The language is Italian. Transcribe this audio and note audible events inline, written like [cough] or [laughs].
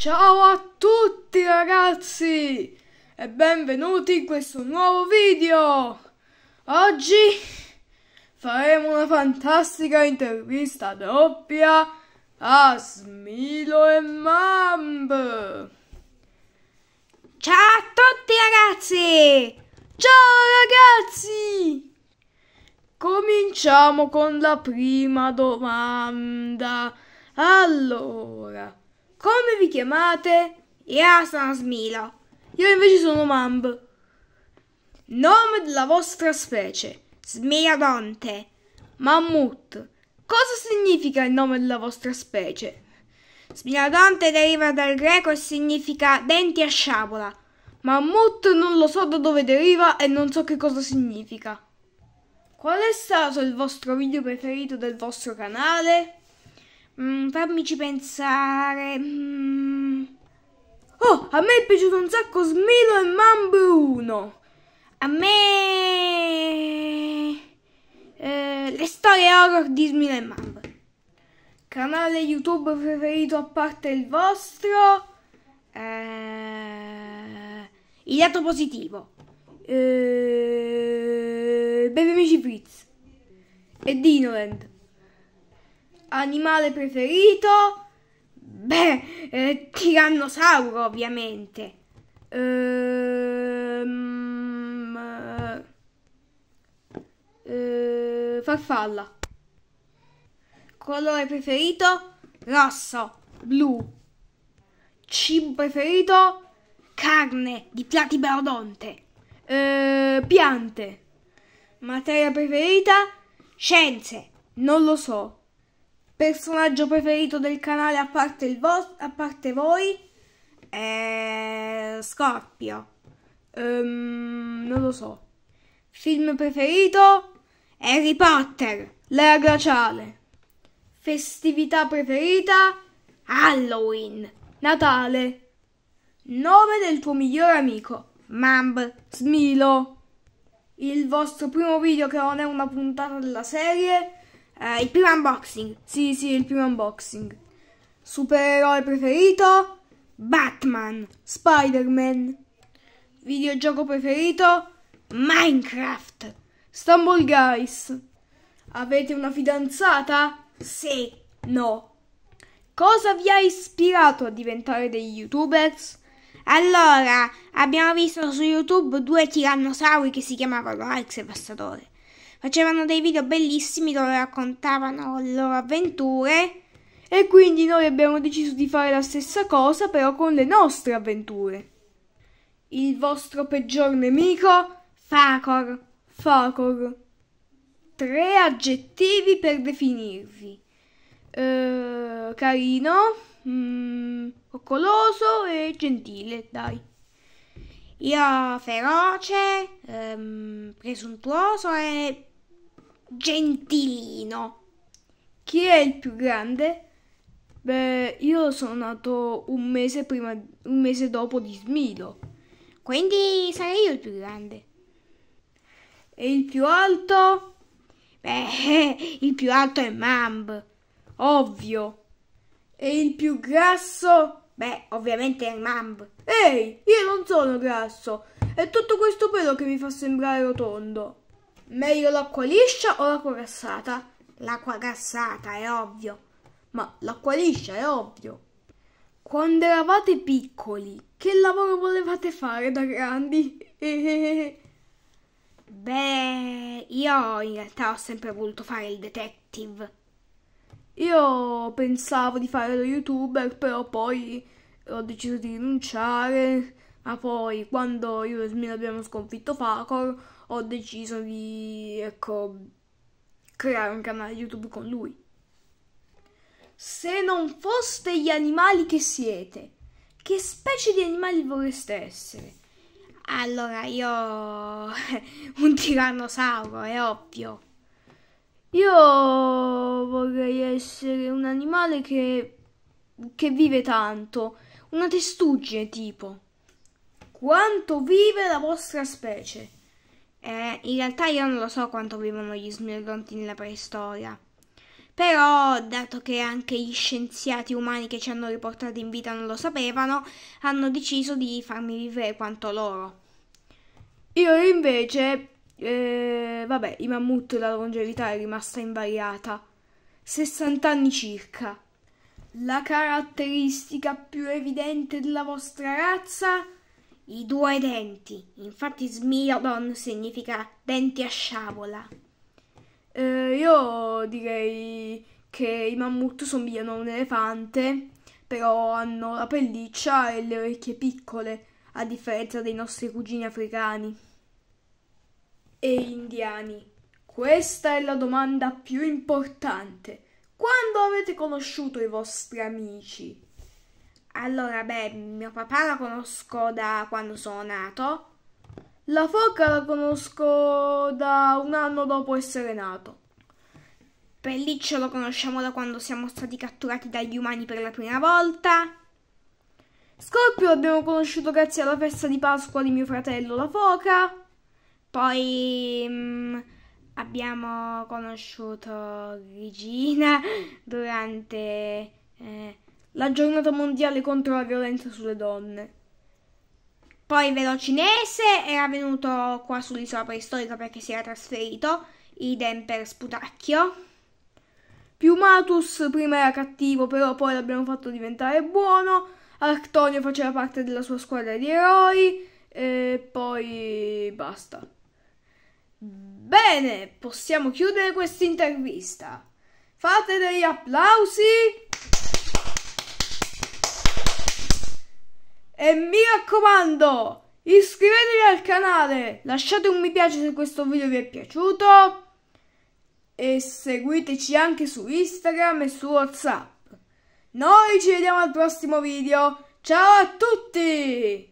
Ciao a tutti ragazzi e benvenuti in questo nuovo video. Oggi faremo una fantastica intervista doppia a Smilo e Mamb. Ciao a tutti ragazzi! Ciao ragazzi! Cominciamo con la prima domanda. Allora, come vi chiamate? Io sono Smila. Io invece sono Mamb. Nome della vostra specie. Smiadonte. Mammut. Cosa significa il nome della vostra specie? Smiladonte deriva dal greco e significa denti a sciabola. Mammut non lo so da dove deriva e non so che cosa significa. Qual è stato il vostro video preferito del vostro canale? Mm, fammici pensare. Mm. Oh, a me è piaciuto un sacco Smilo e Mambo 1. A me... Eh, le storie horror di Smilo e Mambo. Canale YouTube preferito a parte il vostro. Eh, il lato positivo. Eh, Baby Amici Fritz. E Dinoland animale preferito? Beh, eh, tirannosauro ovviamente. Ehm, eh, eh, farfalla. Colore preferito? Rosso, blu. Cibo preferito? Carne di platibeodonte. Ehm, piante. Materia preferita? Scienze. Non lo so personaggio preferito del canale a parte, il a parte voi è Scorpio. Um, non lo so. Film preferito Harry Potter, l'era glaciale. Festività preferita Halloween, Natale. Nome del tuo migliore amico Mamb Smilo. Il vostro primo video che non è una puntata della serie eh, il primo unboxing. Sì, sì, il primo unboxing. Supereroe preferito? Batman. Spider-Man. Videogioco preferito? Minecraft. Stumble Guys. Avete una fidanzata? Sì. No. Cosa vi ha ispirato a diventare degli youtubers? Allora, abbiamo visto su YouTube due tirannosauri che si chiamavano Alex e Passadore facevano dei video bellissimi dove raccontavano le loro avventure e quindi noi abbiamo deciso di fare la stessa cosa però con le nostre avventure. Il vostro peggior nemico? Facor, Facor. Tre aggettivi per definirvi. Eh, carino, mm, coccoloso e gentile, dai. Io feroce, ehm, presuntuoso e Gentilino. Chi è il più grande? Beh, io sono nato un mese, prima, un mese dopo di Smilo. Quindi sarei io il più grande. E il più alto? Beh, [laughs] il più alto è Mamb. Ovvio. E il più grasso? Beh, ovviamente è Mamb. Ehi, io non sono grasso. È tutto questo pelo che mi fa sembrare rotondo. Meglio l'acqua liscia o l'acqua gassata? L'acqua gassata, è ovvio. Ma l'acqua liscia, è ovvio. Quando eravate piccoli, che lavoro volevate fare da grandi? [laughs] Beh, io in realtà ho sempre voluto fare il detective. Io pensavo di fare lo youtuber, però poi ho deciso di rinunciare. Ma poi, quando io e Smina abbiamo sconfitto Facor, ho deciso di ecco, creare un canale YouTube con lui. Se non foste gli animali che siete, che specie di animali vorreste essere? Allora, io [laughs] un tirannosauro, è ovvio. Io vorrei essere un animale che, che vive tanto, una testuggine tipo. Quanto vive la vostra specie? Eh, in realtà io non lo so quanto vivono gli smilodonti nella preistoria. Però, dato che anche gli scienziati umani che ci hanno riportato in vita non lo sapevano, hanno deciso di farmi vivere quanto loro. Io invece, eh, vabbè, i mammut la longevità è rimasta invariata. 60 anni circa. La caratteristica più evidente della vostra razza? i due denti. Infatti Smilodon significa denti a sciavola. Eh, io direi che i mammut somigliano a un elefante, però hanno la pelliccia e le orecchie piccole, a differenza dei nostri cugini africani e indiani. Questa è la domanda più importante. Quando avete conosciuto i vostri amici? Allora, beh, mio papà la conosco da quando sono nato. La foca la conosco da un anno dopo essere nato. Pelliccio lo conosciamo da quando siamo stati catturati dagli umani per la prima volta. Scorpio l'abbiamo conosciuto grazie alla festa di Pasqua di mio fratello la foca. Poi mm, abbiamo conosciuto Regina [laughs] durante la giornata mondiale contro la violenza sulle donne. Poi Velo Cinese era venuto qua sull'isola preistorica perché si era trasferito, idem per Sputacchio. Piumatus prima era cattivo, però poi l'abbiamo fatto diventare buono. Artonio faceva parte della sua squadra di eroi e poi basta. Bene, possiamo chiudere questa intervista. Fate degli applausi. E mi raccomando, iscrivetevi al canale, lasciate un mi piace se questo video vi è piaciuto e seguiteci anche su Instagram e su Whatsapp. Noi ci vediamo al prossimo video, ciao a tutti!